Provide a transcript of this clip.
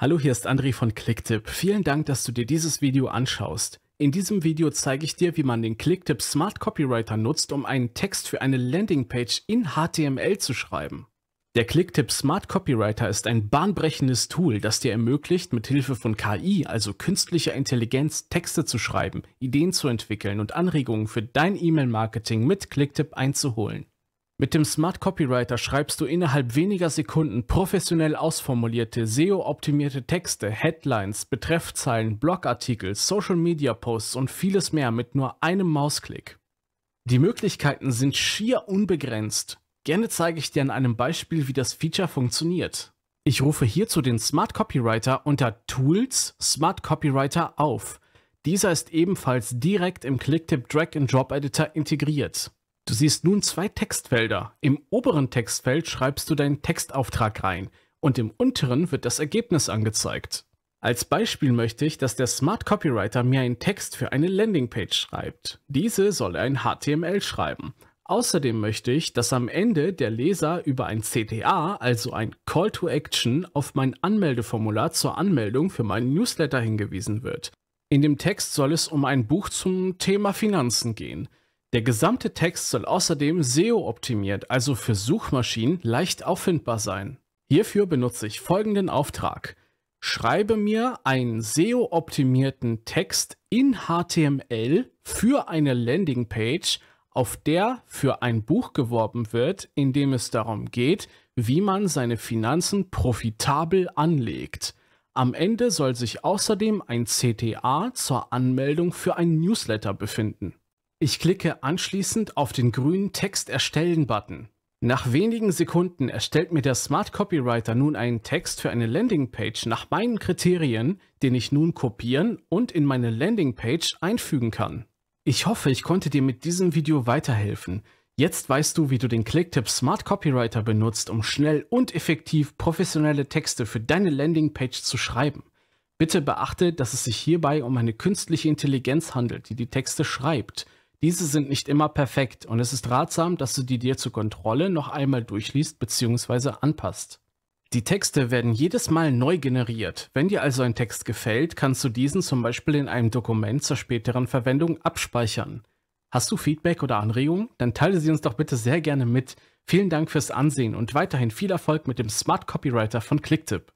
Hallo, hier ist André von Clicktip. Vielen Dank, dass du dir dieses Video anschaust. In diesem Video zeige ich dir, wie man den Clicktip Smart Copywriter nutzt, um einen Text für eine Landingpage in HTML zu schreiben. Der Clicktip Smart Copywriter ist ein bahnbrechendes Tool, das dir ermöglicht, mit Hilfe von KI, also künstlicher Intelligenz, Texte zu schreiben, Ideen zu entwickeln und Anregungen für dein E-Mail-Marketing mit Clicktip einzuholen. Mit dem Smart Copywriter schreibst du innerhalb weniger Sekunden professionell ausformulierte, SEO-optimierte Texte, Headlines, Betreffzeilen, Blogartikel, Social-Media-Posts und vieles mehr mit nur einem Mausklick. Die Möglichkeiten sind schier unbegrenzt. Gerne zeige ich dir an einem Beispiel, wie das Feature funktioniert. Ich rufe hierzu den Smart Copywriter unter Tools Smart Copywriter auf. Dieser ist ebenfalls direkt im Clicktip Drag-and-Drop-Editor integriert. Du siehst nun zwei Textfelder. Im oberen Textfeld schreibst du deinen Textauftrag rein und im unteren wird das Ergebnis angezeigt. Als Beispiel möchte ich, dass der Smart Copywriter mir einen Text für eine Landingpage schreibt. Diese soll er in HTML schreiben. Außerdem möchte ich, dass am Ende der Leser über ein CTA, also ein Call to Action, auf mein Anmeldeformular zur Anmeldung für meinen Newsletter hingewiesen wird. In dem Text soll es um ein Buch zum Thema Finanzen gehen. Der gesamte Text soll außerdem SEO-optimiert, also für Suchmaschinen, leicht auffindbar sein. Hierfür benutze ich folgenden Auftrag. Schreibe mir einen SEO-optimierten Text in HTML für eine Landingpage, auf der für ein Buch geworben wird, in dem es darum geht, wie man seine Finanzen profitabel anlegt. Am Ende soll sich außerdem ein CTA zur Anmeldung für ein Newsletter befinden. Ich klicke anschließend auf den grünen Text erstellen Button. Nach wenigen Sekunden erstellt mir der Smart Copywriter nun einen Text für eine Landingpage nach meinen Kriterien, den ich nun kopieren und in meine Landingpage einfügen kann. Ich hoffe, ich konnte dir mit diesem Video weiterhelfen. Jetzt weißt du, wie du den Clicktip Smart Copywriter benutzt, um schnell und effektiv professionelle Texte für deine Landingpage zu schreiben. Bitte beachte, dass es sich hierbei um eine künstliche Intelligenz handelt, die die Texte schreibt – diese sind nicht immer perfekt und es ist ratsam, dass du die dir zur Kontrolle noch einmal durchliest bzw. anpasst. Die Texte werden jedes Mal neu generiert. Wenn dir also ein Text gefällt, kannst du diesen zum Beispiel in einem Dokument zur späteren Verwendung abspeichern. Hast du Feedback oder Anregungen? Dann teile sie uns doch bitte sehr gerne mit. Vielen Dank fürs Ansehen und weiterhin viel Erfolg mit dem Smart Copywriter von Clicktip.